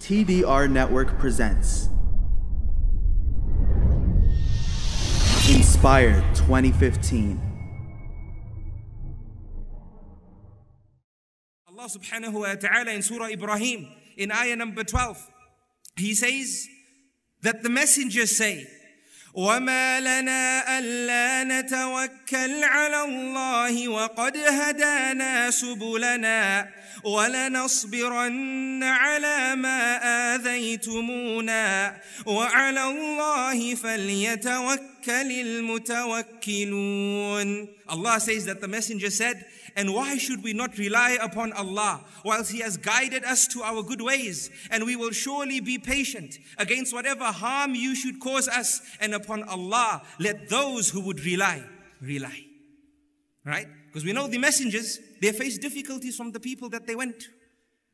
TDR Network presents Inspired 2015. Allah subhanahu wa ta'ala in Surah Ibrahim, in ayah number 12, He says that the messengers say, وَمَا لَنَا أَلَّا على الله وقد هدانا سبلنا ولنصبرن على ما آذيتمونا وعلى الله فليتوكل المتوكلون Allah says that the messenger said and why should we not rely upon Allah whilst He has guided us to our good ways? And we will surely be patient against whatever harm you should cause us. And upon Allah, let those who would rely rely. Right? Because we know the messengers, they faced difficulties from the people that they went to.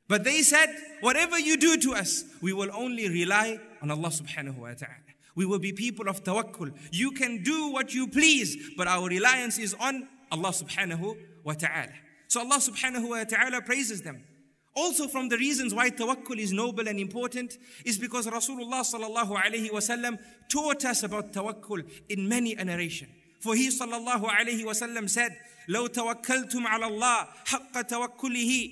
But they said, whatever you do to us, we will only rely on Allah subhanahu wa ta'ala. We will be people of tawakkul. You can do what you please, but our reliance is on Allah subhanahu wa ta'ala. So Allah subhanahu wa ta'ala praises them. Also from the reasons why tawakkul is noble and important is because Rasulullah sallallahu alayhi wa sallam taught us about tawakkul in many a narration. For he sallallahu alayhi wasallam said, لو توكلتم على الله حق توكله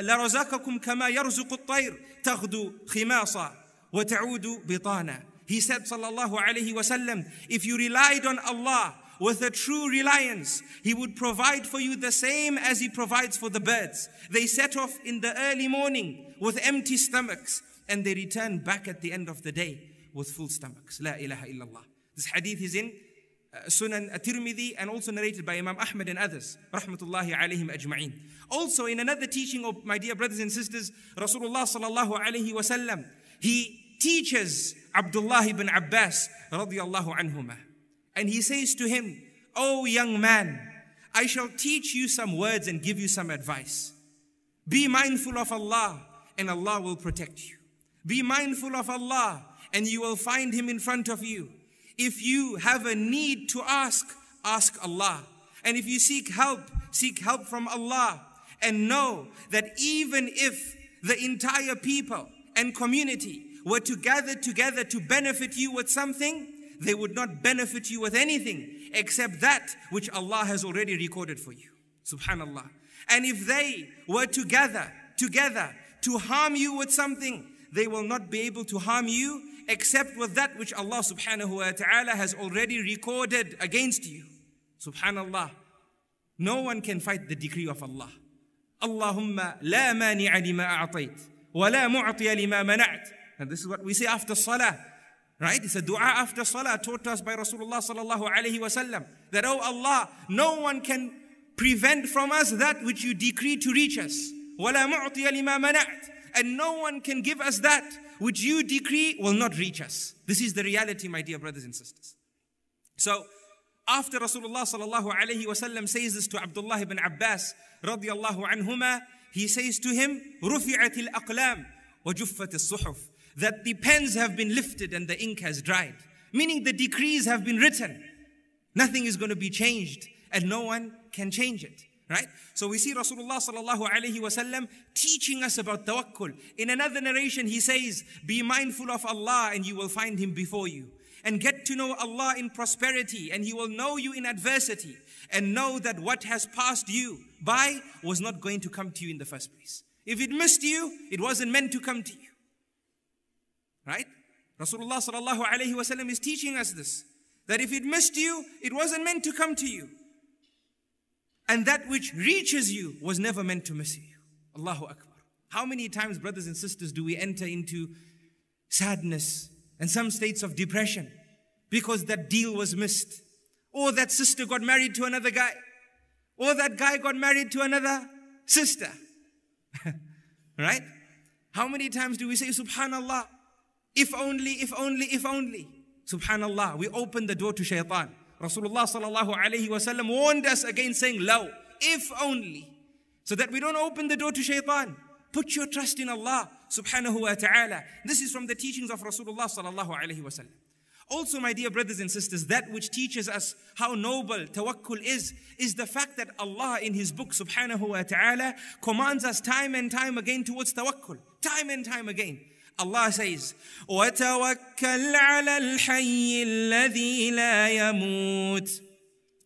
لرزقكم كما يرزق الطير تغدو خماصا وتعود بطانا. He said sallallahu alayhi wasallam, if you relied on Allah with a true reliance, He would provide for you the same as He provides for the birds. They set off in the early morning with empty stomachs and they return back at the end of the day with full stomachs. La ilaha illallah. This hadith is in uh, Sunan At-Tirmidhi and also narrated by Imam Ahmad and others rahmatullahi alayhim ajma'in also in another teaching of my dear brothers and sisters Rasulullah sallallahu alayhi wasallam he teaches Abdullah ibn Abbas radiyallahu anhuma and he says to him oh young man I shall teach you some words and give you some advice be mindful of Allah and Allah will protect you be mindful of Allah and you will find him in front of you if you have a need to ask, ask Allah. And if you seek help, seek help from Allah. And know that even if the entire people and community were to gather together to benefit you with something, they would not benefit you with anything except that which Allah has already recorded for you. Subhanallah. And if they were to gather together to harm you with something, they will not be able to harm you except with that which Allah subhanahu wa ta'ala has already recorded against you. Subhanallah. No one can fight the decree of Allah. Allahumma la mani'a lima a'tayt wa la mu'tiya lima mana'at. And this is what we say after salah. Right? It's a dua after salah taught us by Rasulullah sallallahu alayhi wasallam that, oh Allah, no one can prevent from us that which you decree to reach us. وَلَا مُعْطِيَ لِمَا مَنَعْتَ and no one can give us that which you decree will not reach us. This is the reality, my dear brothers and sisters. So, after Rasulullah sallallahu alayhi wasallam says this to Abdullah ibn Abbas radiyallahu anhuma, he says to him, رُفِعَتِ الْأَقْلَامِ وَجُفَّتِ الصُّحُفِ That the pens have been lifted and the ink has dried. Meaning the decrees have been written. Nothing is going to be changed and no one can change it. Right? So we see Rasulullah sallallahu alaihi wasallam teaching us about tawakkul. In another narration, he says, Be mindful of Allah and you will find Him before you. And get to know Allah in prosperity and He will know you in adversity. And know that what has passed you by was not going to come to you in the first place. If it missed you, it wasn't meant to come to you. Right? Rasulullah sallallahu alaihi wasallam is teaching us this. That if it missed you, it wasn't meant to come to you. And that which reaches you was never meant to miss you. Allahu Akbar. How many times, brothers and sisters, do we enter into sadness and some states of depression because that deal was missed? Or that sister got married to another guy? Or that guy got married to another sister? right? How many times do we say, Subhanallah, if only, if only, if only? Subhanallah, we open the door to shaitan. Rasulullah sallallahu alayhi wasallam warned us against saying, low, if only, so that we don't open the door to shaitan. Put your trust in Allah subhanahu wa ta'ala. This is from the teachings of Rasulullah sallallahu alayhi wasallam. Also, my dear brothers and sisters, that which teaches us how noble tawakkul is, is the fact that Allah in His book, subhanahu wa ta'ala, commands us time and time again towards tawakkul. Time and time again. Allah says, وَتَوَكَّلْ عَلَى الْحَيِّ الَّذِي لَا يَمُوتُ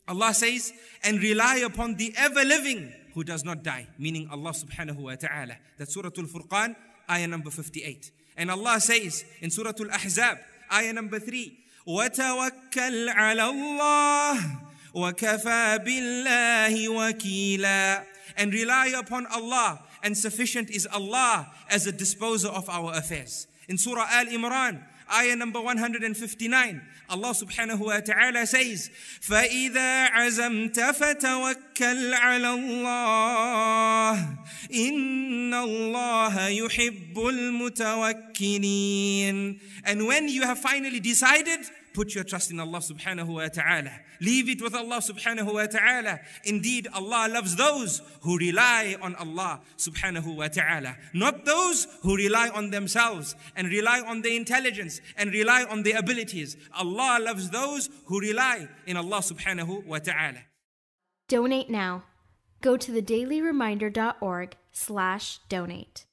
Allah says, and rely upon the ever-living who does not die, meaning Allah subhanahu wa ta'ala. That's Surah Al-Furqan, ayah number 58. And Allah says in Surah Al-Ahzab, ayah number 3, وَتَوَكَّلْ عَلَى اللَّهِ وَكَفَى بِاللَّهِ وَكِيلًا And rely upon Allah and sufficient is Allah as a disposer of our affairs. In Surah Al Imran, ayah number 159, Allah subhanahu wa ta'ala says, فَإِذَا عَزَمْتَ فَتَوَكَّلْ عَلَى اللَّهِ إِنَّ اللَّهَ يُحِبُّ الْمُتَوَكِّلِينَ And when you have finally decided, Put your trust in Allah subhanahu wa ta'ala. Leave it with Allah subhanahu wa ta'ala. Indeed, Allah loves those who rely on Allah subhanahu wa ta'ala. Not those who rely on themselves and rely on their intelligence and rely on their abilities. Allah loves those who rely in Allah subhanahu wa ta'ala. Donate now. Go to thedailyreminder.org slash donate.